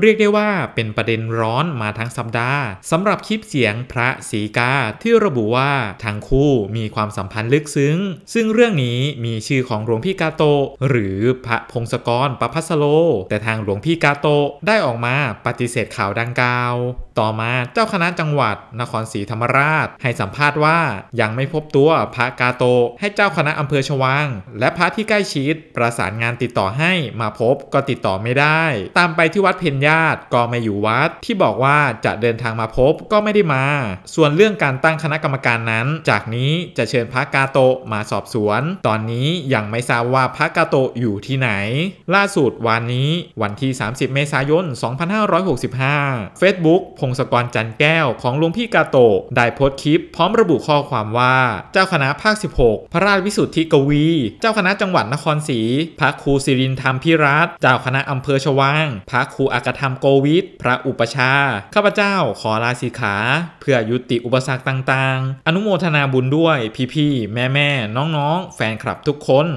เรียกได้ว่าเป็นประเด็นร้อนมาทั้งสัปดาห์สำหรับคลิปเสียงพระศรีกาที่ระบุว่าทั้งคู่มีความสัมพันธ์ลึกซึ้ง ซึ่งเรื่องนี้มีชื่อของหลวงพี่กาโต หรือพระพงศกรประพัสโล แต่ทางหลวงพี่กาโตได้ออกมาปฏิเสธข่าวดังกล่าว ต่อมาเจ้าคณะจังหวัดนครศรีธรรมราช ให้สัมภาษณ์ว่ายังไม่พบตัวพระกาโต ให้เจ้าคณะอำเภอชวางและพระที่ใกล้ชิดประสานงานติดต่อให้มาพบก็ติดต่อไม่ได้ ตามไปที่วัดเพ็ญญาติก็ไม่อยู่วัดที่บอกว่าจะเดินทางมาพบก็ไม่ได้มา ส่วนเรื่องการตั้งคณะกรรมการนั้น จากนี้จะเชิญพระกาโตะมาสอบสวน ตอนนี้ยังไม่ทราบว่าพระกาโตะอยู่ที่ไหน ล่าสุดวันนี้ วันที่ 30 เมษายน 2565 Facebook พงศกรจันแก้วของหลวงพี่กาโตะได้โพสต์คลิปพร้อมระบุข้อความว่าเจ้าคณะภาค 16 พระราชวิสุทธิกวี เจ้าคณะจังหวัดนครศรีพระครูสิรินธรรมพิรัตเจ้าคณะอำเภอชวางพระครูอากธรรมโกวิทพระอุปชา ข้าพเจ้า ขอลาสิกขา เพื่อยุติอุปสรรคต่างๆ อนุโมทนาบุญด้วย พี่ๆแม่ ๆ น้อง ๆ แฟนคลับทุกคน